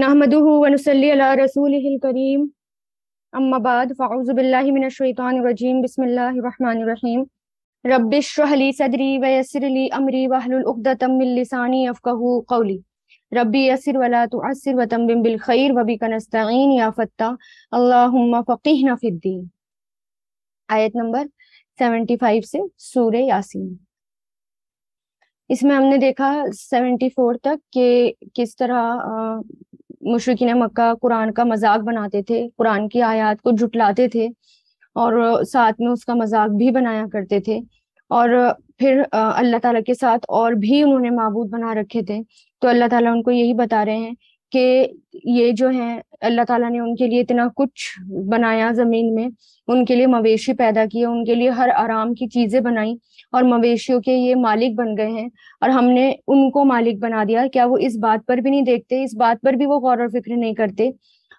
नहमदूनसलीम अम्माबाद फ़ाउज़बिल्लिमिनशैतानरजीम बसमीम रबिशरहली सदरी वयसरली अमरी वहलतमिलसानी अफ़कहू कौली रबी यसर वला तो असर वतम्बिम बिलखैर वबी कनस्तीन या फ़त्ता अल्लाहुम्मा फ़कीह नफ़िद्दीन आयत नंबर 75 से सूर्य यासीन इसमें हमने देखा 74 तक के किस तरह मुशरकिन मक्का कुरान का मजाक बनाते थे कुरान की आयात को जुटलाते थे और साथ में उसका मजाक भी बनाया करते थे और फिर अल्लाह ताला के साथ और भी उन्होंने मबूद बना रखे थे तो अल्लाह ताला उनको यही बता रहे हैं कि ये जो है अल्लाह ताला ने उनके लिए इतना कुछ बनाया ज़मीन में उनके लिए मवेशी पैदा किए उनके लिए हर आराम की चीज़ें बनाई और मवेशियों के ये मालिक बन गए हैं और हमने उनको मालिक बना दिया क्या वो इस बात पर भी नहीं देखते इस बात पर भी वो गौर और फिक्र नहीं करते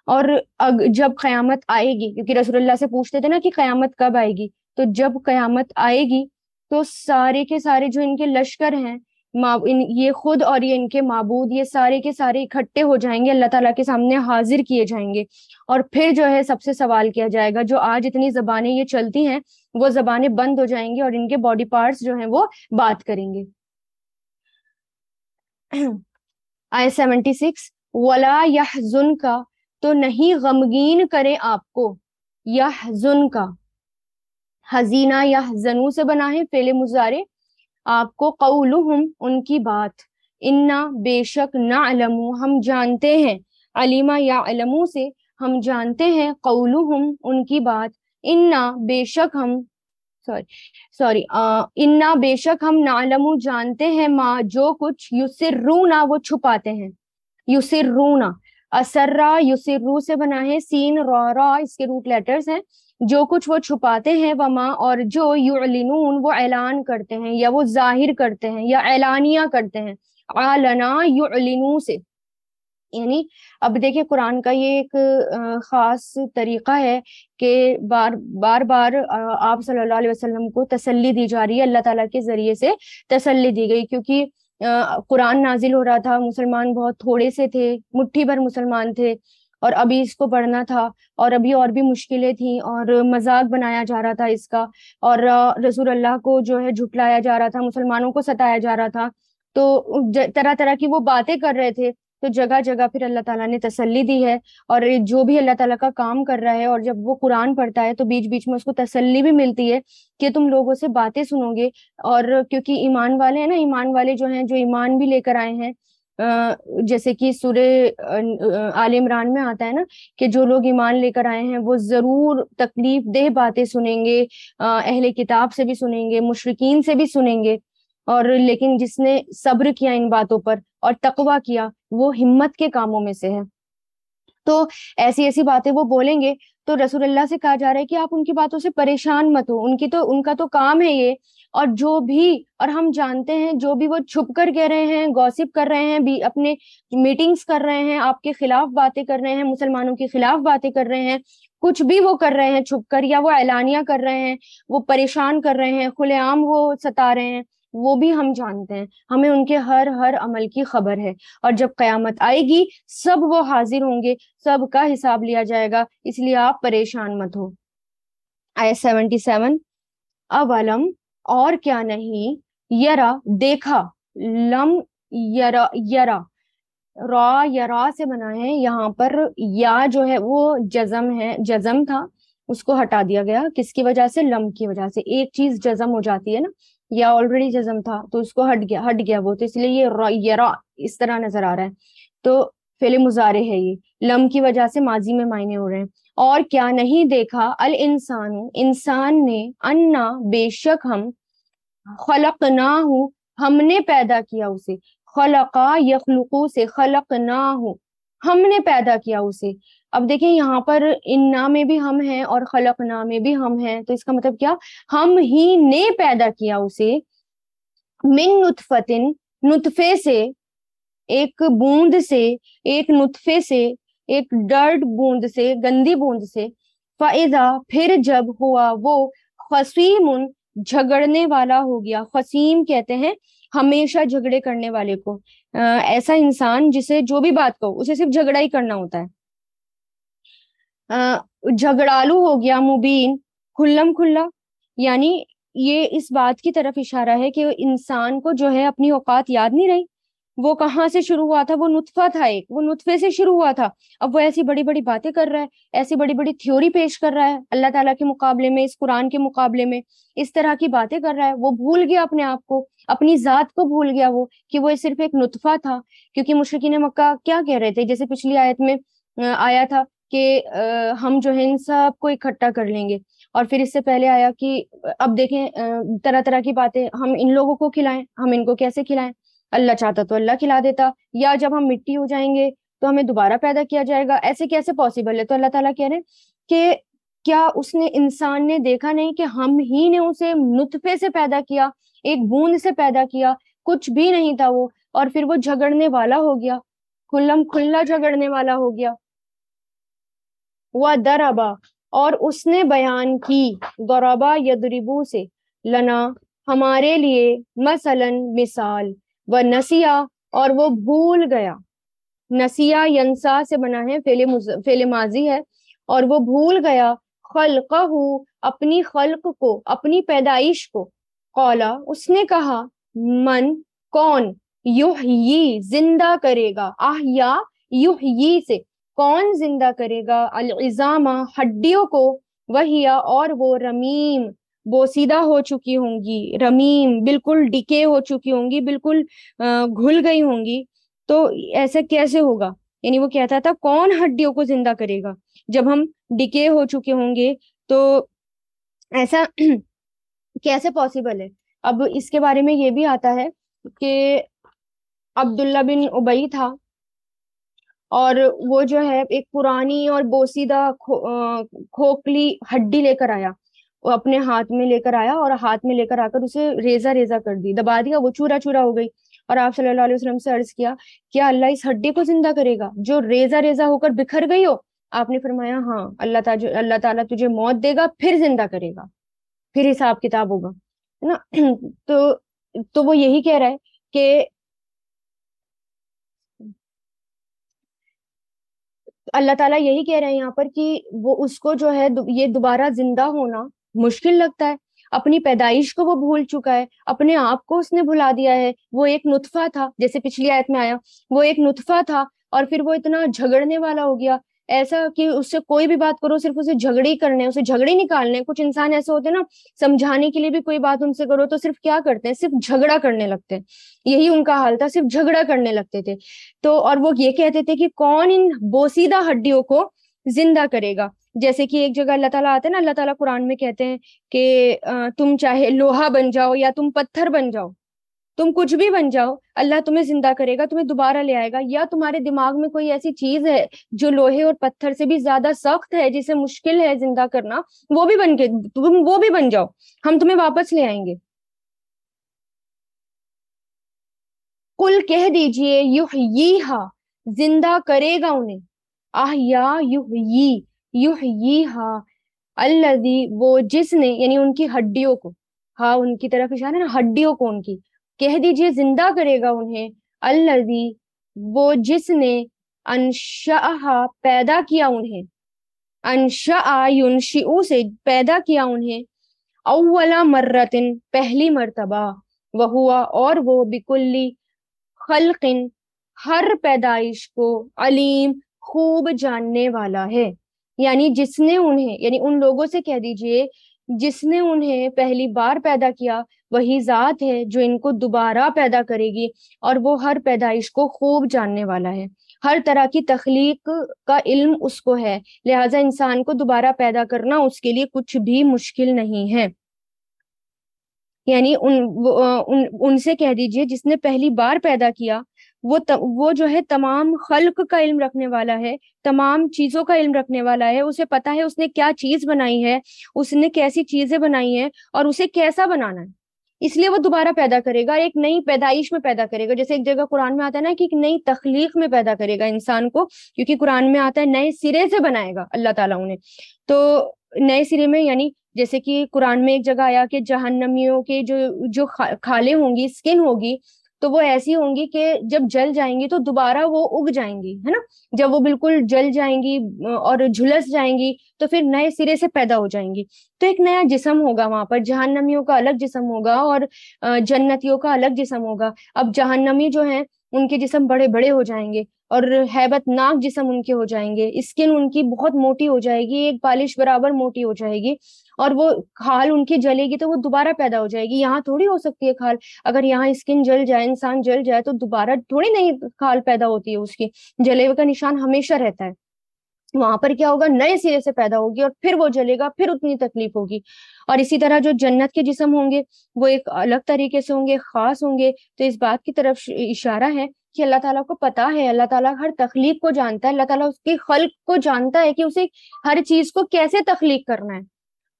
और अग, जब क़यामत आएगी क्योंकि रसोल्ला से पूछते थे ना कि क़यामत कब आएगी तो जब क़यामत आएगी तो सारे के सारे जो इनके लश्कर हैं इन ये खुद और ये इनके मबूद ये सारे के सारे इकट्ठे हो जाएंगे अल्लाह ताला के सामने हाजिर किए जाएंगे और फिर जो है सबसे सवाल किया जाएगा जो आज इतनी जबाने ये चलती हैं वो जबाने बंद हो जाएंगी और इनके बॉडी पार्ट्स जो हैं वो बात करेंगे आई सेवेंटी सिक्स वला यह का तो नहीं गमगीन करे आपको यह का हजीना यह जनू से बना है फेले मुजारे आपको कौलुहम उनकी बात इन्ना बेशक ना अलमु हम जानते हैं अलीमा या अलमु से हम जानते हैं हम उनकी बात इन्ना बेशक हम सॉरी सॉरी इन्ना बेशक हम नालमू जानते हैं माँ जो कुछ युसर रूना वो छुपाते हैं युसर रूना असर्रा युसर रू से बना है सीन रौरा इसके रूट लेटर्स हैं जो कुछ वो छुपाते हैं वमा और जो युलिनून वो ऐलान करते हैं या वो जाहिर करते हैं या ऐलानिया करते हैं आलना युलिनू से यानी अब देखिए कुरान का ये एक ख़ास तरीका है कि बार बार बार आप सल्लल्लाहु अलैहि वसल्लम को तसल्ली दी जा रही है अल्लाह ताला के ज़रिए से तसल्ली दी गई क्योंकि कुरान नाजिल हो रहा था मुसलमान बहुत थोड़े से थे मुट्ठी भर मुसलमान थे और अभी इसको पढ़ना था और अभी और भी मुश्किलें थी और मजाक बनाया जा रहा था इसका और रसूल अल्लाह को जो है झुटलाया जा रहा था मुसलमानों को सताया जा रहा था तो तरह तरह की वो बातें कर रहे थे तो जगह जगह फिर अल्लाह ताला ने तसल्ली दी है और जो भी अल्लाह ताला का काम कर रहा है और जब वो कुरान पढ़ता है तो बीच बीच में उसको तसल्ली भी मिलती है कि तुम लोगों से बातें सुनोगे और क्योंकि ईमान वाले हैं ना ईमान वाले जो हैं जो ईमान भी लेकर आए हैं जैसे कि सूर्य आल इमरान में आता है ना कि जो लोग ईमान लेकर आए हैं वो जरूर तकलीफ देह बातें सुनेंगे अहले किताब से भी सुनेंगे मुशरकिन से भी सुनेंगे और लेकिन जिसने सब्र किया इन बातों पर और तकवा किया वो हिम्मत के कामों में से है तो ऐसी ऐसी बातें वो बोलेंगे तो रसूलुल्लाह से कहा जा रहा है कि आप उनकी बातों से परेशान मत हो उनकी तो उनका तो काम है ये और जो भी और हम जानते हैं जो भी वो छुप कर कह रहे हैं गॉसिप कर रहे हैं भी अपने मीटिंग्स कर रहे हैं आपके खिलाफ बातें कर रहे हैं मुसलमानों के खिलाफ बातें कर रहे हैं कुछ भी वो कर रहे हैं छुप कर या वो ऐलानिया कर रहे हैं वो परेशान कर रहे हैं खुलेआम वो सता रहे हैं वो भी हम जानते हैं हमें उनके हर हर अमल की खबर है और जब कयामत आएगी सब वो हाजिर होंगे सब का हिसाब लिया जाएगा इसलिए आप परेशान मत हो आय सेवेंटी सेवन अवलम और क्या नहीं यरा देखा लम यरा यरा रा यरा से बना है यहाँ पर या जो है वो जजम है जजम था उसको हटा दिया गया किसकी वजह से लम की वजह से एक चीज जजम हो जाती है ना या ऑलरेडी जजम था तो उसको हट गया हट गया वो तो इसलिए ये रा, इस तरह नजर आ रहा है तो फेले मुजारे है ये लम की वजह से माजी में मायने हो रहे हैं और क्या नहीं देखा अल इंसान इंसान ने अन्ना बेशक हम खलक ना हो हमने पैदा किया उसे खलका यखलुकू से खलक ना हो हमने पैदा किया उसे अब देखिए यहाँ पर इन्ना में भी हम हैं और खलकना में भी हम हैं तो इसका मतलब क्या हम ही ने पैदा किया उसे मिन नुतफतिन नुतफे से एक बूंद से एक नुतफे से एक डर्ट बूंद से गंदी बूंद से फायदा फिर जब हुआ वो खसीम झगड़ने वाला हो गया खसीम कहते हैं हमेशा झगड़े करने वाले को आ, ऐसा इंसान जिसे जो भी बात कहो उसे सिर्फ झगड़ा ही करना होता है झगड़ालू हो गया मुबीन खुल्लम खुल्ला यानी ये इस बात की तरफ इशारा है कि इंसान को जो है अपनी औकात याद नहीं रही वो कहाँ से शुरू हुआ था वो नुतफा था एक वो नुतफे से शुरू हुआ था अब वो ऐसी बड़ी बड़ी बातें कर रहा है ऐसी बड़ी बड़ी थ्योरी पेश कर रहा है अल्लाह ताला के मुकाबले में इस कुरान के मुकाबले में इस तरह की बातें कर रहा है वो भूल गया अपने आप को अपनी जात को भूल गया वो कि वो सिर्फ एक नुतफा था क्योंकि मुशरकिन मक्का क्या कह रहे थे जैसे पिछली आयत में आया था कि हम जो है इन सब को इकट्ठा कर लेंगे और फिर इससे पहले आया कि अब देखें तरह तरह की बातें हम इन लोगों को खिलाएं हम इनको कैसे खिलाएं अल्लाह चाहता तो अल्लाह खिला देता या जब हम मिट्टी हो जाएंगे तो हमें दोबारा पैदा किया जाएगा ऐसे कैसे पॉसिबल है तो अल्लाह ताला कह रहे हैं कि क्या उसने इंसान ने देखा नहीं कि हम ही ने उसे नुतफे से पैदा किया एक बूंद से पैदा किया कुछ भी नहीं था वो और फिर वो झगड़ने वाला हो गया खुल्लम खुल्ला झगड़ने वाला हो गया व दरबा और उसने बयान की गरबा यदरिबू से लना हमारे लिए मसलन मिसाल व नसिया और वो भूल गया नसिया यंसा से बना है फेले फेले माजी है और वो भूल गया खलकहू अपनी खल्क को अपनी पैदाइश को कौला उसने कहा मन कौन यूह जिंदा करेगा आहिया युह से कौन जिंदा करेगा अलजामा हड्डियों को वहिया और वो रमीम बोसीदा हो चुकी होंगी रमीम बिल्कुल डिके हो चुकी होंगी बिल्कुल घुल गई होंगी तो ऐसा कैसे होगा यानी वो कहता था कौन हड्डियों को जिंदा करेगा जब हम डिके हो चुके होंगे तो ऐसा कैसे पॉसिबल है अब इसके बारे में ये भी आता है कि अब्दुल्ला बिन उबई था और वो जो है एक पुरानी और बोसीदा खो, खोखली हड्डी लेकर आया वो अपने हाथ में लेकर आया और हाथ में लेकर आकर उसे रेजा रेजा कर दी दबा दिया वो चूरा चूरा हो गई और आप सल्लल्लाहु अलैहि वसल्लम से अर्ज किया क्या अल्लाह इस हड्डी को जिंदा करेगा जो रेजा रेजा होकर बिखर गई हो आपने फरमाया हाँ अल्लाह अल्लाह ताला तुझे मौत देगा फिर जिंदा करेगा फिर हिसाब किताब होगा है ना तो तो वो यही कह रहा है कि अल्लाह ताला यही कह रहे हैं यहाँ पर कि वो उसको जो है ये दोबारा जिंदा होना मुश्किल लगता है अपनी पैदाइश को वो भूल चुका है अपने आप को उसने भुला दिया है वो एक नुतफा था जैसे पिछली आयत में आया वो एक नुतफा था और फिर वो इतना झगड़ने वाला हो गया ऐसा कि उससे कोई भी बात करो सिर्फ उसे झगड़े करने उसे झगड़े निकालने कुछ इंसान ऐसे होते हैं ना समझाने के लिए भी कोई बात उनसे करो तो सिर्फ क्या करते हैं सिर्फ झगड़ा करने लगते हैं यही उनका हाल था सिर्फ झगड़ा करने लगते थे तो और वो ये कहते थे कि कौन इन बोसीदा हड्डियों को जिंदा करेगा जैसे कि एक जगह अल्लाह ताला आते हैं ना अल्लाह ताला कुरान में कहते हैं कि तुम चाहे लोहा बन जाओ या तुम पत्थर बन जाओ तुम कुछ भी बन जाओ अल्लाह तुम्हें जिंदा करेगा तुम्हें दोबारा ले आएगा या तुम्हारे दिमाग में कोई ऐसी चीज है जो लोहे और पत्थर से भी ज्यादा सख्त है जिसे मुश्किल है जिंदा करना वो भी बन के तुम वो भी बन जाओ हम तुम्हें वापस ले आएंगे कुल कह दीजिए युह यी हा जिंदा करेगा उन्हें आह या युह यी युह यी हा अल्लाह वो जिसने यानी उनकी हड्डियों को हाँ उनकी तरफ इशारा ना हड्डियों को उनकी कह दीजिए जिंदा करेगा उन्हें अल्लदी वो जिसने अनशा पैदा किया उन्हें अनशा युनशिउ से पैदा किया उन्हें अव्वला मर्रतिन पहली मर्तबा वह हुआ और वो बिकुल्ली खलकिन हर पैदाइश को अलीम खूब जानने वाला है यानी जिसने उन्हें यानी उन लोगों से कह दीजिए जिसने उन्हें पहली बार पैदा किया वही जात है जो इनको दोबारा पैदा करेगी और वो हर पैदाइश को खूब जानने वाला है हर तरह की तख्लीक का इल्म उसको है लिहाजा इंसान को दोबारा पैदा करना उसके लिए कुछ भी मुश्किल नहीं है यानी उन, उन उनसे कह दीजिए जिसने पहली बार पैदा किया वो त, वो जो है तमाम खल्क का इल्म रखने वाला है तमाम चीजों का इल्म रखने वाला है उसे पता है उसने क्या चीज बनाई है उसने कैसी चीजें बनाई है और उसे कैसा बनाना है इसलिए वो दोबारा पैदा करेगा एक नई पैदाइश में पैदा करेगा जैसे एक जगह कुरान में आता है ना कि एक नई तखलीक में पैदा करेगा इंसान को क्योंकि कुरान में आता है नए सिरे से बनाएगा अल्लाह ताला उन्हें तो नए सिरे में यानी जैसे कि कुरान में एक जगह आया कि जहन्नमियों के जो जो खा, खाले होंगी स्किन होगी तो वो ऐसी होंगी कि जब जल जाएंगी तो दोबारा वो उग जाएंगी है ना जब वो बिल्कुल जल जाएंगी और झुलस जाएंगी तो फिर नए सिरे से पैदा हो जाएंगी तो एक नया जिसम होगा वहां पर जहन्नमियों का अलग जिसम होगा और जन्नतियों का अलग जिसम होगा अब जहन्नमी जो है उनके जिसम बड़े बड़े हो जाएंगे और हैबतनाक जिसम उनके हो जाएंगे स्किन उनकी बहुत मोटी हो जाएगी एक बालिश बराबर मोटी हो जाएगी और वो खाल उनकी जलेगी तो वो दोबारा पैदा हो जाएगी यहाँ थोड़ी हो सकती है खाल अगर यहाँ स्किन जल जाए इंसान जल जाए तो दोबारा थोड़ी नहीं खाल पैदा होती है उसकी जलेवे का निशान हमेशा रहता है वहां पर क्या होगा नए सिरे से पैदा होगी और फिर वो जलेगा फिर उतनी तकलीफ होगी और इसी तरह जो जन्नत के जिसम होंगे वो एक अलग तरीके से होंगे खास होंगे तो इस बात की तरफ इशारा है कि अल्लाह ताला को पता है अल्लाह ताला हर तकलीफ को जानता है अल्लाह ताला उसकी खल को जानता है कि उसे हर चीज को कैसे तखलीक करना है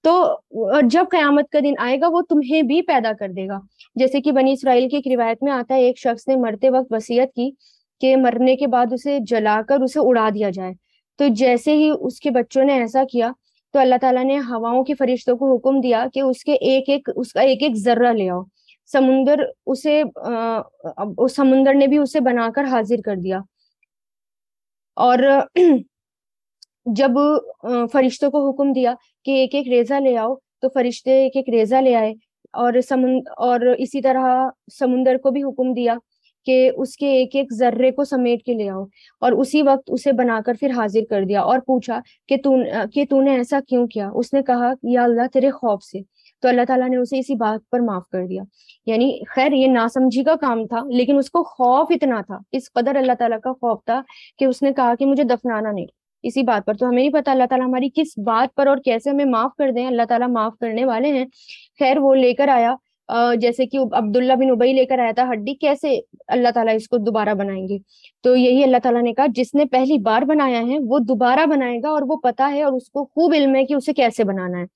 तो जब कयामत का दिन आएगा वो तुम्हें भी पैदा कर देगा जैसे कि बनी इसराइल की एक रिवायत में आता है एक शख्स ने मरते वक्त वसीयत की कि मरने के बाद उसे जलाकर उसे उड़ा दिया जाए तो जैसे ही उसके बच्चों ने ऐसा किया तो अल्लाह ताला ने हवाओं के फरिश्तों को हुक्म दिया कि उसके एक एक उसका एक एक जर्रा ले आओ समुंदर उसे आ, उस समुंदर ने भी उसे बनाकर हाजिर कर दिया और जब फरिश्तों को हुक्म दिया कि एक एक रेजा ले आओ तो फरिश्ते एक एक रेजा ले आए और समुद्र और इसी तरह समुंदर को भी हुक्म दिया कि उसके एक एक जर्रे को समेट के ले आओ और उसी वक्त उसे बनाकर फिर हाजिर कर दिया और पूछा कि तू कि तूने ऐसा क्यों किया उसने कहा या अल्लाह तेरे खौफ से तो अल्लाह ताला ने उसे इसी बात पर माफ कर दिया यानी खैर ये नासमझी का काम था लेकिन उसको खौफ इतना था इस कदर अल्लाह ताला का खौफ था कि उसने कहा कि मुझे दफनाना नहीं इसी बात पर तो हमें नहीं पता अल्लाह ताला हमारी किस बात पर और कैसे हमें माफ कर दें अल्लाह ताला माफ करने वाले हैं खैर वो लेकर आया जैसे कि अब्दुल्ला बिन उबई लेकर आया था हड्डी कैसे अल्लाह ताला इसको दोबारा बनाएंगे तो यही अल्लाह ताला ने कहा जिसने पहली बार बनाया है वो दोबारा बनाएगा और वो पता है और उसको खूब इल्म है कि उसे कैसे बनाना है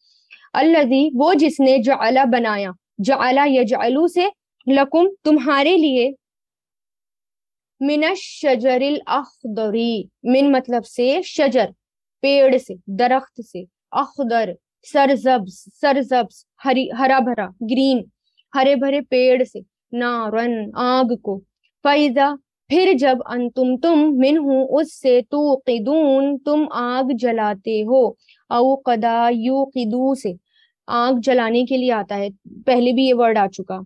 अल्लाजी वो जिसने जला बनाया जला या जालू से लकुम तुम्हारे लिए मिन शजरिल अखदरी मिन मतलब से शजर पेड़ से दरख्त से अखदर सरजब्स सरजब्स हरी हरा भरा ग्रीन हरे भरे पेड़ से नारन आग को फैजा फिर जब अंतुम तुम मिन हूँ उससे तू किदून तुम आग जलाते हो औ कदा यू किदू से आग जलाने के लिए आता है पहले भी ये वर्ड आ चुका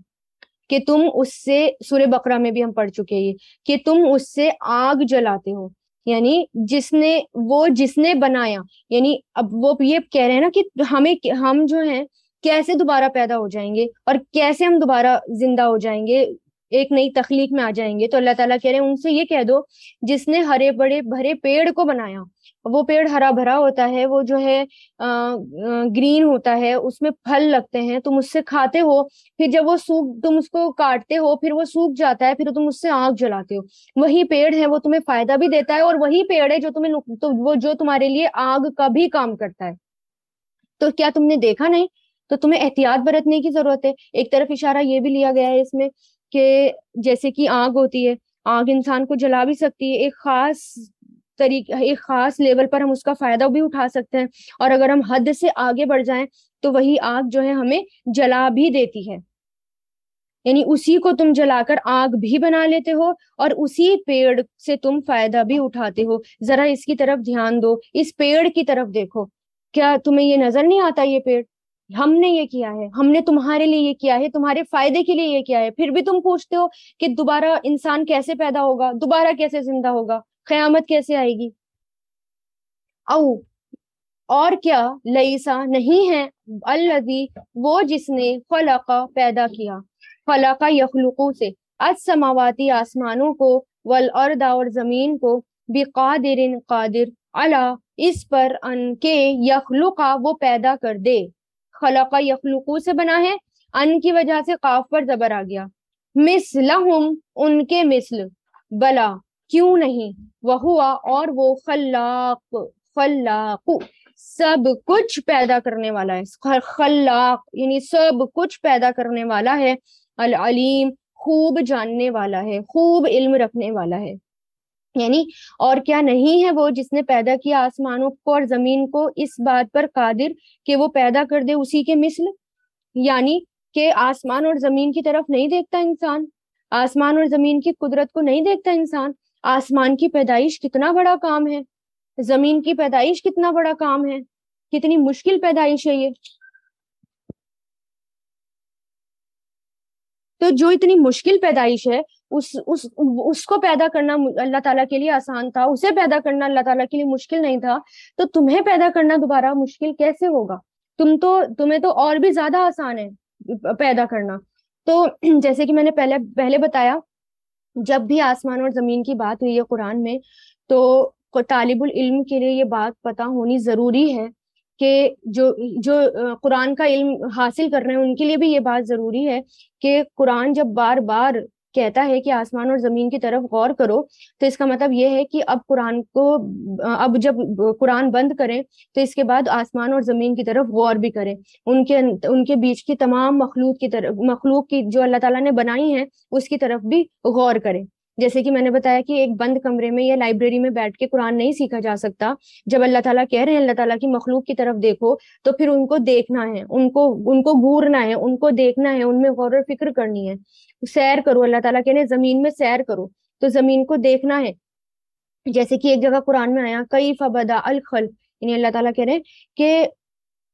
कि तुम उससे सूर्य बकरा में भी हम पढ़ चुके हैं कि तुम उससे आग जलाते हो यानी जिसने वो जिसने बनाया यानी अब वो ये कह रहे हैं ना कि हमें हम जो हैं कैसे दोबारा पैदा हो जाएंगे और कैसे हम दोबारा जिंदा हो जाएंगे एक नई तखलीक में आ जाएंगे तो अल्लाह ताला कह रहे हैं उनसे ये कह दो जिसने हरे बड़े भरे पेड़ को बनाया वो पेड़ हरा भरा होता है वो जो है ग्रीन होता है उसमें फल लगते हैं तुम उससे खाते हो फिर जब वो सूख तुम उसको काटते हो फिर वो सूख जाता है फिर तुम उससे आग जलाते हो वही पेड़ है वो तुम्हें फायदा भी देता है और वही पेड़ है जो तुम्हें तो वो जो तुम्हारे लिए आग का भी काम करता है तो क्या तुमने देखा नहीं तो तुम्हें एहतियात बरतने की जरूरत है एक तरफ इशारा ये भी लिया गया है इसमें कि जैसे कि आग होती है आग इंसान को जला भी सकती है एक खास तरीके एक खास लेवल पर हम उसका फायदा भी उठा सकते हैं और अगर हम हद से आगे बढ़ जाएं तो वही आग जो है हमें जला भी देती है यानी उसी को तुम जलाकर आग भी बना लेते हो और उसी पेड़ से तुम फायदा भी उठाते हो जरा इसकी तरफ ध्यान दो इस पेड़ की तरफ देखो क्या तुम्हें ये नजर नहीं आता ये पेड़ हमने ये किया है हमने तुम्हारे लिए ये किया है तुम्हारे फायदे के लिए ये किया है फिर भी तुम पूछते हो कि दोबारा इंसान कैसे पैदा होगा दोबारा कैसे जिंदा होगा क़यामत कैसे आएगी औ और क्या लईसा नहीं है अल्लाजी वो जिसने खलाका पैदा किया खलाका यखलुकू से असमावती आसमानों को वल अर्दा और जमीन को बेकादिर कादिर अला इस पर अन के यखलुका वो पैदा कर दे खलाका यखलुकू से बना है अन की वजह से काफ पर जबर आ गया मिसल उनके मिसल बला क्यों नहीं वह हुआ और वो खल्लाक खल्लाकू सब कुछ पैदा करने वाला है खल्लाक यानी सब कुछ पैदा करने वाला है अल अलीम खूब जानने वाला है खूब इल्म रखने वाला है यानी और क्या नहीं है वो जिसने पैदा किया आसमानों को और जमीन को इस बात पर कादिर कि वो पैदा कर दे उसी के मिसल यानी के आसमान और जमीन की तरफ नहीं देखता इंसान आसमान और जमीन की कुदरत को नहीं देखता इंसान आसमान की पैदाइश कितना बड़ा काम है जमीन की पैदाइश कितना बड़ा काम है कितनी मुश्किल पैदाइश है ये तो जो इतनी मुश्किल पैदाइश है उस उस उसको पैदा करना अल्लाह ताला के लिए आसान था उसे पैदा करना अल्लाह ताला के लिए मुश्किल नहीं था तो तुम्हें पैदा करना दोबारा मुश्किल कैसे होगा तुम तो तुम्हें तो और भी ज्यादा आसान है पैदा करना तो जैसे कि मैंने पहले पहले बताया जब भी आसमान और ज़मीन की बात हुई है कुरान में तो तालिबुल इल्म के लिए ये बात पता होनी ज़रूरी है कि जो जो कुरान का इल्म हासिल कर रहे हैं उनके लिए भी ये बात ज़रूरी है कि कुरान जब बार बार कहता है कि आसमान और जमीन की तरफ गौर करो तो इसका मतलब यह है कि अब कुरान को अब जब कुरान बंद करें तो इसके बाद आसमान और जमीन की तरफ गौर भी करें उनके अं, उनके बीच की तमाम मखलूक की तरफ मखलूक की जो अल्लाह तला ने बनाई है उसकी तरफ भी गौर करें जैसे कि मैंने बताया कि एक बंद कमरे में या लाइब्रेरी में बैठ के कुरान नहीं सीखा जा सकता जब अल्लाह ताला कह रहे हैं अल्लाह ताला की मखलूक की तरफ देखो तो फिर उनको देखना है उनको उनको घूरना है उनको देखना है उनमें गौर फिक्र करनी है सैर करो अल्लाह ताला कह रहे हैं जमीन में सैर करो तो जमीन को देखना है जैसे कि एक जगह कुरान में आया कई फबदा अल खल यानी अल्लाह ताला कह रहे हैं कि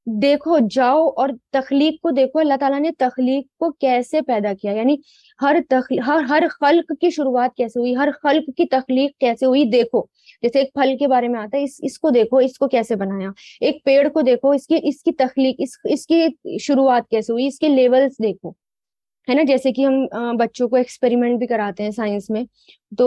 देखो जाओ और तखलीक को देखो अल्लाह ताला ने तखलीक को कैसे पैदा किया यानी हर तखली हर हर खल्क की शुरुआत कैसे हुई हर खल्क की तखलीक कैसे हुई देखो जैसे एक फल के बारे में आता है इस इसको देखो इसको कैसे बनाया एक पेड़ को देखो इसकी इसकी तखलीक इस इसकी शुरुआत कैसे हुई इसके लेवल्स देखो है ना जैसे कि हम बच्चों को एक्सपेरिमेंट भी कराते हैं साइंस में तो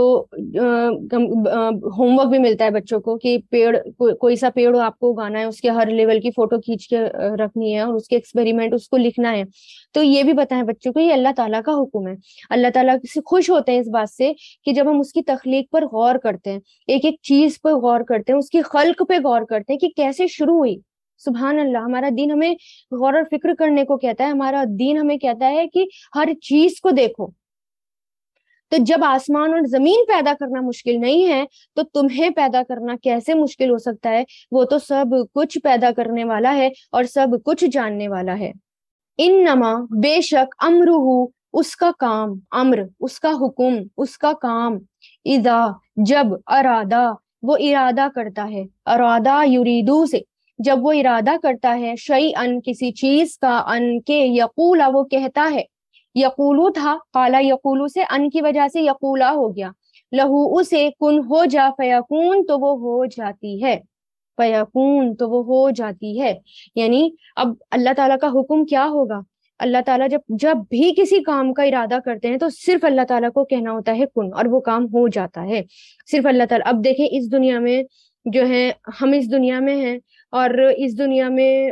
होमवर्क भी मिलता है बच्चों को कि पेड़ को, कोई सा पेड़ आपको उगाना है उसके हर लेवल की फोटो खींच के रखनी है और उसके एक्सपेरिमेंट उसको लिखना है तो ये भी बताएं बच्चों को ये अल्लाह ताला का हुक्म है अल्लाह ताला से खुश होते हैं इस बात से कि जब हम उसकी तख्लीक पर गौर करते हैं एक एक चीज पर गौर करते हैं उसकी खल्क पे गौर करते हैं कि कैसे शुरू हुई सुबहान अल्लाह हमारा दीन हमें गौर और फिक्र करने को कहता है हमारा दीन हमें कहता है कि हर चीज को देखो तो जब आसमान और जमीन पैदा करना मुश्किल नहीं है तो तुम्हें पैदा करना कैसे मुश्किल हो सकता है वो तो सब कुछ पैदा करने वाला है और सब कुछ जानने वाला है इन नमा बेशक अमरुह उसका काम अम्र उसका हुक्म उसका काम इदा जब अरादा वो इरादा करता है अरादा युरीदू से जब वो इरादा करता है शई अन किसी चीज का अन के यकूला वो कहता है यकूलू था काला यकूलू से अन की वजह से यकूला हो गया लहू उसे कुन हो जा फयाकून तो वो हो जाती है फयाकून तो वो हो जाती है यानी अब अल्लाह ताला का हुक्म क्या होगा अल्लाह ताला जब जब भी किसी काम का इरादा करते हैं तो सिर्फ अल्लाह ताला को कहना होता है कुन और वो काम हो जाता है सिर्फ अल्लाह ताला अब देखें इस दुनिया में जो है हम इस दुनिया में हैं और इस दुनिया में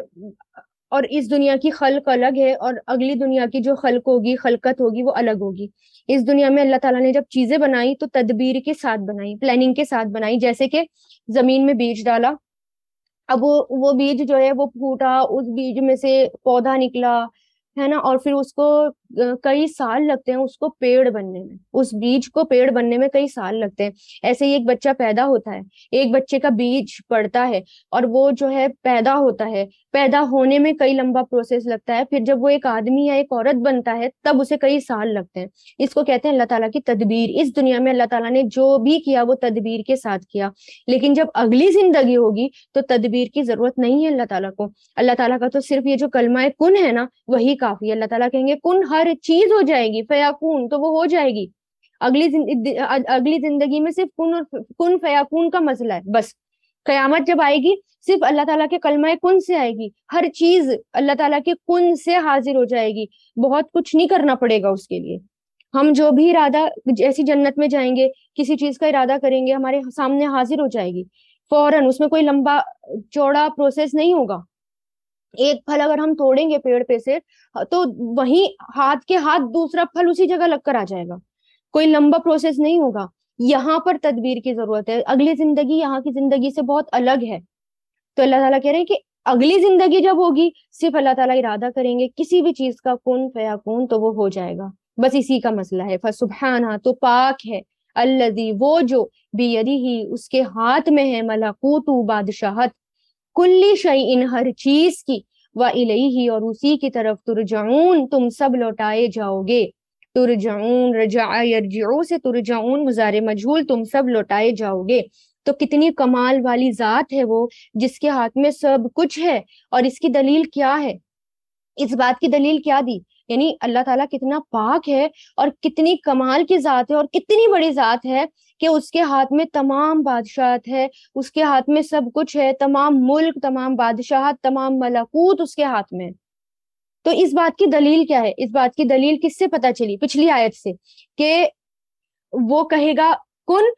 और इस दुनिया की खलक अलग है और अगली दुनिया की जो खलक होगी खलकत होगी वो अलग होगी इस दुनिया में अल्लाह ताला ने जब चीजें बनाई तो तदबीर के साथ बनाई प्लानिंग के साथ बनाई जैसे कि जमीन में बीज डाला अब वो वो बीज जो है वो फूटा उस बीज में से पौधा निकला है ना और फिर उसको कई साल लगते हैं उसको पेड़ बनने में उस बीज को पेड़ बनने में कई साल लगते हैं ऐसे ही एक बच्चा पैदा होता है एक बच्चे का बीज पड़ता है और वो जो है पैदा होता है पैदा होने में कई लंबा प्रोसेस लगता है फिर जब वो एक आदमी या एक औरत बनता है तब उसे कई साल लगते हैं इसको कहते हैं अल्लाह ताला की तदबीर इस दुनिया में अल्लाह ताला ने जो भी किया वो तदबीर के साथ किया लेकिन जब अगली जिंदगी होगी तो तदबीर की जरूरत नहीं है अल्लाह ताला को अल्लाह ताला का तो सिर्फ ये जो कलमा कुन है ना वही काफी अल्लाह ताला कहेंगे कुन हर हर चीज हो जाएगी फयाकून तो वो हो जाएगी अगली अगली जिंदगी में सिर्फ कुन और कुन फयाकून का मसला है बस कयामत जब आएगी सिर्फ अल्लाह ताला के कलमा कुन से आएगी हर चीज अल्लाह ताला के कुन से हाजिर हो जाएगी बहुत कुछ नहीं करना पड़ेगा उसके लिए हम जो भी इरादा ऐसी जन्नत में जाएंगे किसी चीज का इरादा करेंगे हमारे सामने हाजिर हो जाएगी फौरन उसमें कोई लंबा चौड़ा प्रोसेस नहीं होगा एक फल अगर हम तोड़ेंगे पेड़ पे से तो वही हाथ के हाथ दूसरा फल उसी जगह लगकर आ जाएगा कोई लंबा प्रोसेस नहीं होगा यहाँ पर तदबीर की जरूरत है अगली जिंदगी यहाँ की जिंदगी से बहुत अलग है तो अल्लाह ताला कह रहे हैं कि अगली जिंदगी जब होगी सिर्फ अल्लाह ताला इरादा करेंगे किसी भी चीज का कौन फया कौन तो वो हो जाएगा बस इसी का मसला है फसुबहाना तो पाक है अल्लदी वो जो बेयदी ही उसके हाथ में है मलाकूतू बादशाहत कुल्ली शई इन हर चीज की व ही और उसी की तरफ तुरजाऊन तुम सब लौटाए जाओगे तुरजाऊन रजा यरजो से तुरजाऊन मुजार मजहूल तुम सब लौटाए जाओगे तो कितनी कमाल वाली जात है वो जिसके हाथ में सब कुछ है और इसकी दलील क्या है इस बात की दलील क्या दी यानी अल्लाह ताला कितना पाक है और कितनी कमाल की जात है और कितनी बड़ी जात है कि उसके हाथ में तमाम बादशाहत है उसके हाथ में सब कुछ है तमाम मुल्क तमाम बादशाह तमाम मलाकूत उसके हाथ में तो इस बात की दलील क्या है इस बात की दलील किससे पता चली पिछली आयत से कि वो कहेगा कुन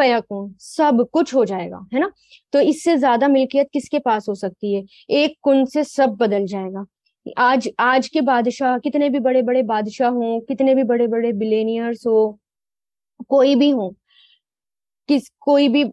फयाकुन सब कुछ हो जाएगा है ना तो इससे ज्यादा मिल्कियत किसके पास हो सकती है एक कुन से सब बदल जाएगा आज आज के बादशाह कितने भी बड़े बड़े बादशाह हों कितने भी बड़े बड़े बिलेनियर्स हो कोई भी हो किस कोई भी आ,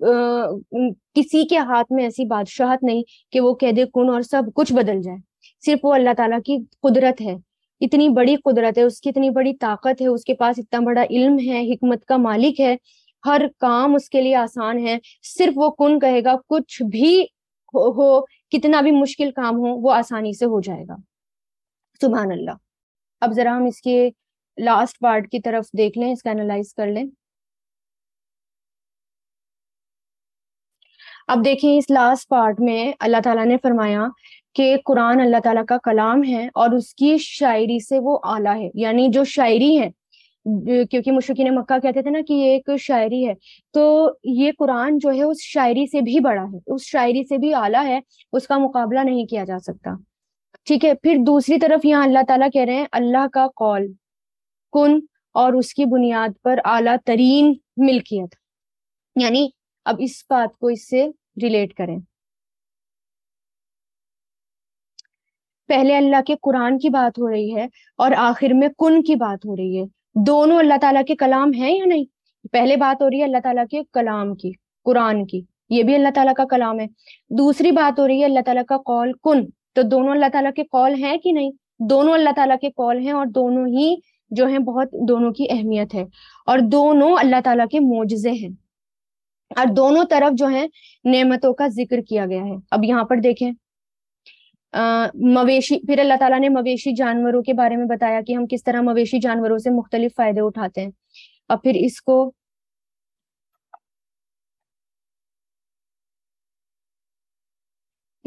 किसी के हाथ में ऐसी बादशाहत नहीं कि वो कह दे कौन और सब कुछ बदल जाए सिर्फ वो अल्लाह ताला की कुदरत है इतनी बड़ी कुदरत है उसकी इतनी बड़ी ताकत है उसके पास इतना बड़ा इल्म है हिकमत का मालिक है हर काम उसके लिए आसान है सिर्फ वो कुन कहेगा कुछ भी हो, हो कितना भी मुश्किल काम हो वो आसानी से हो जाएगा सुबह अल्लाह अब ज़रा हम इसके लास्ट पार्ट की तरफ देख लें इसका एनालाइज कर लें अब देखें इस लास्ट पार्ट में अल्लाह ताला ने फरमाया कि कुरान अल्लाह ताला का कलाम है और उसकी शायरी से वो आला है यानी जो शायरी है क्योंकि मुश्किन मक्का कहते थे ना कि ये एक शायरी है तो ये कुरान जो है उस शायरी से भी बड़ा है उस शायरी से भी आला है उसका मुकाबला नहीं किया जा सकता ठीक है फिर दूसरी तरफ यहाँ अल्लाह ताला कह रहे हैं अल्लाह का कौल कुन और उसकी बुनियाद पर आला तरीन मिल्कियत यानी अब इस बात को इससे रिलेट करें पहले अल्लाह के कुरान की बात हो रही है और आखिर में कुन की बात हो रही है दोनों अल्लाह ताला के कलाम है या नहीं पहले बात हो रही है अल्लाह ताला के कलाम की कुरान की ये भी अल्लाह ताला का कलाम है दूसरी बात हो रही है अल्लाह ताला का कौल कुन तो दोनों अल्लाह ताला के कॉल हैं कि नहीं दोनों अल्लाह ताला के कॉल हैं और दोनों ही जो है बहुत दोनों की अहमियत है और दोनों अल्लाह ताला के मोजे हैं और दोनों तरफ जो है नेमतों का जिक्र किया गया है अब यहाँ पर देखें मवेशी फिर अल्लाह ताला ने मवेशी जानवरों के बारे में बताया कि हम किस तरह मवेशी जानवरों से मुख्तलिफ फायदे उठाते हैं और फिर इसको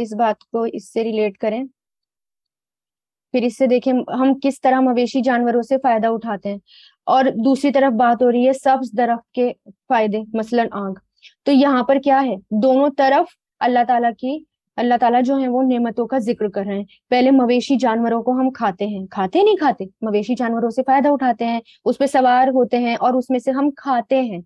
इस बात को इससे रिलेट करें फिर इससे देखें हम किस तरह मवेशी जानवरों से फायदा उठाते हैं और दूसरी तरफ बात हो रही है सब्ज दरख्त के फायदे मसलन आग तो यहाँ पर क्या है दोनों तरफ अल्लाह ताला की अल्लाह ताला जो है वो नेमतों का जिक्र कर रहे हैं पहले मवेशी जानवरों को हम खाते हैं खाते नहीं खाते मवेशी जानवरों से फायदा उठाते हैं उस पर सवार होते हैं और उसमें से हम खाते हैं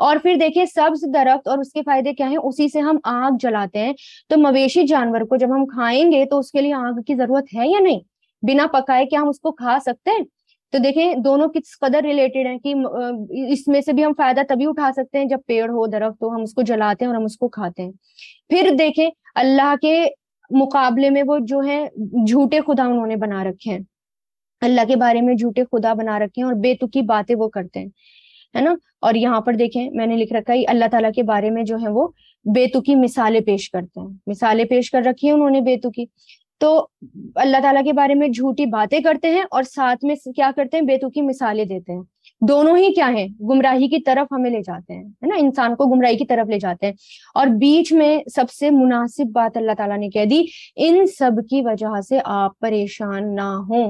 और फिर देखिए सब्ज दरख्त और उसके फायदे क्या है उसी से हम आग जलाते हैं तो मवेशी जानवर को जब हम खाएंगे तो उसके लिए आग की जरूरत है या नहीं बिना पकाए क्या हम उसको खा सकते हैं तो देखें दोनों किस कदर रिलेटेड है कि इसमें से भी हम फायदा तभी उठा सकते हैं जब पेड़ हो दरख्त हो हम उसको जलाते हैं और हम उसको खाते हैं फिर देखें अल्लाह के मुकाबले में वो जो है झूठे खुदा उन्होंने बना रखे हैं अल्लाह के बारे में झूठे खुदा बना रखे हैं और बेतुकी बातें वो करते हैं है ना और यहाँ पर देखें मैंने लिख रखा है अल्लाह ताला के बारे में जो है वो बेतुकी मिसालें पेश करते हैं मिसालें पेश कर रखी है उन्होंने बेतुकी तो अल्लाह ताला के बारे में झूठी बातें करते हैं और साथ में क्या करते हैं बेतुकी मिसालें देते हैं दोनों ही क्या है गुमराही की तरफ हमें ले जाते हैं है ना इंसान को गुमराही की तरफ ले जाते हैं और बीच में सबसे मुनासिब बात अल्लाह ताला ने कह दी इन सब की वजह से आप परेशान ना हो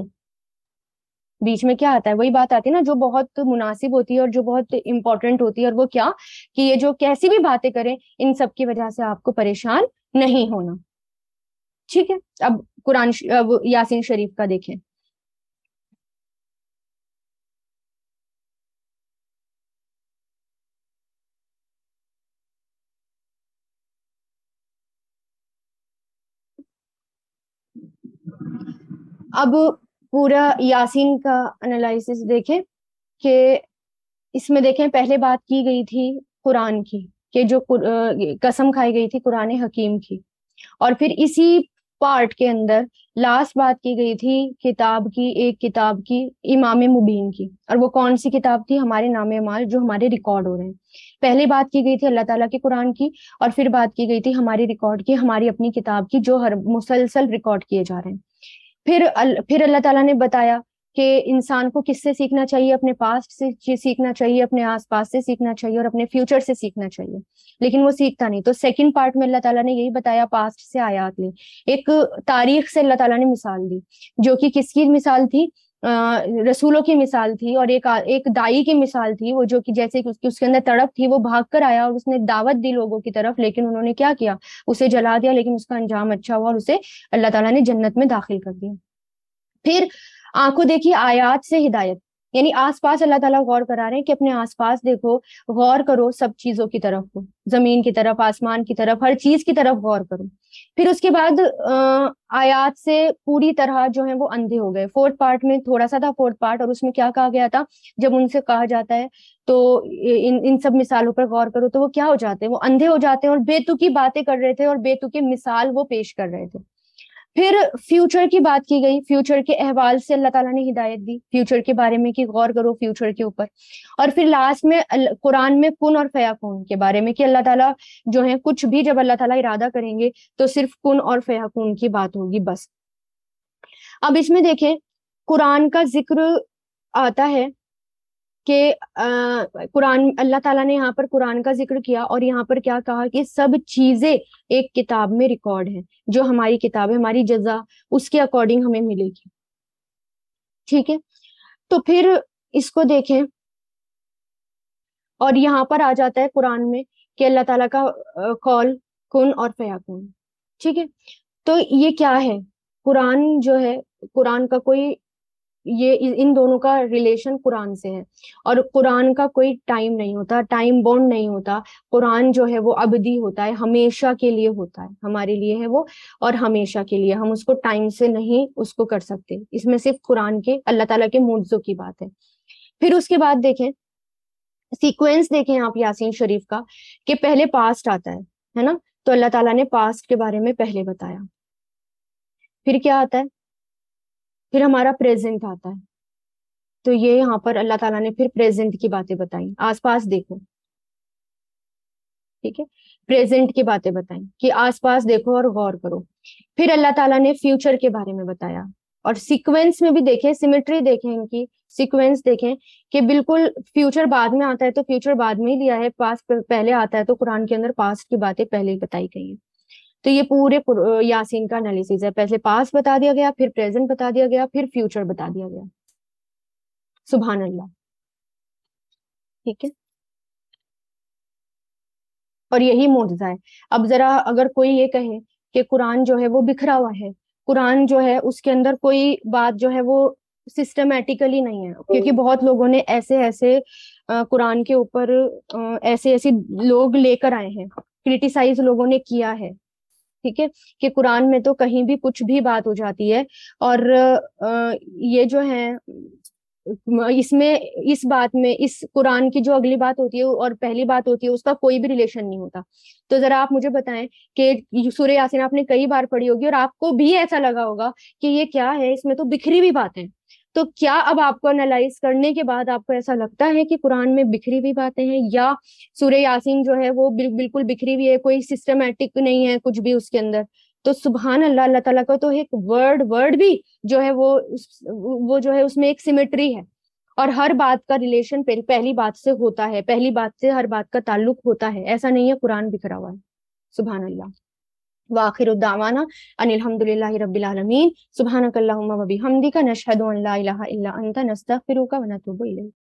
बीच में क्या आता है वही बात आती है ना जो बहुत मुनासिब होती है और जो बहुत इंपॉर्टेंट होती है और वो क्या कि ये जो कैसी भी बातें करें इन सब की वजह से आपको परेशान नहीं होना ठीक है अब कुरान अब यासीन शरीफ का देखें अब पूरा यासीन का एनालिसिस देखें कि इसमें देखें पहले बात की गई थी कुरान की कि जो कसम खाई गई थी कुरान हकीम की और फिर इसी पार्ट के अंदर लास्ट बात की गई थी किताब की एक किताब की इमाम मुबीन की और वो कौन सी किताब थी हमारे नाम माल जो हमारे रिकॉर्ड हो रहे हैं पहले बात की गई थी अल्लाह ताला के कुरान की और फिर बात की गई थी हमारे रिकॉर्ड की हमारी अपनी किताब की जो हर मुसलसल रिकॉर्ड किए जा रहे हैं फिर अल, फिर अल्लाह ताला ने बताया कि इंसान को किससे सीखना चाहिए अपने पास्ट से सीखना चाहिए अपने आसपास से सीखना चाहिए और अपने फ्यूचर से सीखना चाहिए लेकिन वो सीखता नहीं तो सेकंड पार्ट में अल्लाह ताला ने यही बताया पास्ट से आयात ली एक तारीख से अल्लाह ताला ने मिसाल दी जो कि किसकी मिसाल थी रसूलों की मिसाल थी और एक एक दाई की मिसाल थी वो जो कि जैसे कि उसके उसके अंदर तड़प थी वो भाग कर आया और उसने दावत दी लोगों की तरफ लेकिन उन्होंने क्या किया उसे जला दिया लेकिन उसका अंजाम अच्छा हुआ और उसे अल्लाह ताला ने जन्नत में दाखिल कर दिया फिर आंखों देखी आयात से हिदायत यानी आसपास अल्लाह ताला गौर करा रहे हैं कि अपने आसपास देखो गौर करो सब चीजों की तरफ जमीन की तरफ आसमान की तरफ हर चीज की तरफ गौर करो फिर उसके बाद आयात से पूरी तरह जो है वो अंधे हो गए फोर्थ पार्ट में थोड़ा सा था फोर्थ पार्ट और उसमें क्या कहा गया था जब उनसे कहा जाता है तो इन इन सब मिसालों पर गौर करो तो वो क्या हो जाते हैं वो अंधे हो जाते हैं और बेतुकी बातें कर रहे थे और बेतुकी मिसाल वो पेश कर रहे थे फिर फ्यूचर की बात की गई फ्यूचर के अहवाल से अल्लाह ताला ने हिदायत दी फ्यूचर के बारे में कि गौर करो फ्यूचर के ऊपर और फिर लास्ट में कुरान में कुन और कुन के बारे में कि अल्लाह ताला जो है कुछ भी जब अल्लाह ताला इरादा करेंगे तो सिर्फ कुन और कुन की बात होगी बस अब इसमें देखें कुरान का जिक्र आता है कि कुरान अल्लाह ताला ने यहाँ पर कुरान का जिक्र किया और यहाँ पर क्या कहा कि सब चीजें एक किताब में रिकॉर्ड है जो हमारी किताब है हमारी जजा उसके अकॉर्डिंग हमें मिलेगी ठीक है तो फिर इसको देखें और यहाँ पर आ जाता है कुरान में कि अल्लाह ताला का कौल कुन और फयाकुन ठीक है तो ये क्या है कुरान जो है कुरान का कोई ये इन दोनों का रिलेशन कुरान से है और कुरान का कोई टाइम नहीं होता टाइम बॉन्ड नहीं होता कुरान जो है वो अबदी होता है हमेशा के लिए होता है हमारे लिए है वो और हमेशा के लिए हम उसको टाइम से नहीं उसको कर सकते इसमें सिर्फ कुरान के अल्लाह ताला के मुआवजों की बात है फिर उसके बाद देखें सीक्वेंस देखें आप यासीन शरीफ का कि पहले पास्ट आता है है ना तो अल्लाह ताला ने पास्ट के बारे में पहले बताया फिर क्या आता है फिर हमारा प्रेजेंट आता है तो ये यहाँ पर अल्लाह ताला ने फिर प्रेजेंट की बातें बताई आसपास देखो ठीक है प्रेजेंट की बातें बताई कि आसपास देखो और गौर करो फिर अल्लाह ताला ने फ्यूचर के बारे में बताया और सीक्वेंस में भी देखें सिमेट्री देखें इनकी सीक्वेंस देखें कि बिल्कुल फ्यूचर बाद में आता है तो फ्यूचर बाद में ही लिया है पास्ट पहले आता है तो कुरान के अंदर पास्ट की बातें पहले ही बताई गई है तो ये पूरे यासीन का एनालिसिस है पहले पास बता दिया गया फिर प्रेजेंट बता दिया गया फिर फ्यूचर बता दिया गया सुबहान अल्लाह ठीक है और यही मोजा है अब जरा अगर कोई ये कहे कि कुरान जो है वो बिखरा हुआ है कुरान जो है उसके अंदर कोई बात जो है वो सिस्टमेटिकली नहीं है क्योंकि बहुत लोगों ने ऐसे ऐसे कुरान के ऊपर ऐसे ऐसे लोग लेकर आए हैं क्रिटिसाइज लोगों ने किया है ठीक है कि कुरान में तो कहीं भी कुछ भी बात हो जाती है और ये जो है इसमें इस बात में इस कुरान की जो अगली बात होती है और पहली बात होती है उसका कोई भी रिलेशन नहीं होता तो जरा आप मुझे बताएं कि सूर्य यासिन आपने कई बार पढ़ी होगी और आपको भी ऐसा लगा होगा कि ये क्या है इसमें तो बिखरी हुई बातें तो क्या अब आपको एनालाइज करने के बाद आपको ऐसा लगता है कि कुरान में बिखरी हुई बातें हैं या सूर्य यासीन जो है वो बिल, बिल्कुल बिखरी हुई है कोई सिस्टमेटिक नहीं है कुछ भी उसके अंदर तो सुबहान अल्लाह अल्लाह तला का तो एक वर्ड वर्ड भी जो है वो वो जो है उसमें एक सिमेट्री है और हर बात का रिलेशन पहली बात से होता है पहली बात से हर बात का ताल्लुक होता है ऐसा नहीं है कुरान बिखरा हुआ है सुबहान अल्लाह واخر دعوانا ان الحمد لله رب العالمين سبحانك اللهم وبحمدك نشهد ان لا اله الا انت نستغفرك ونتوب اليك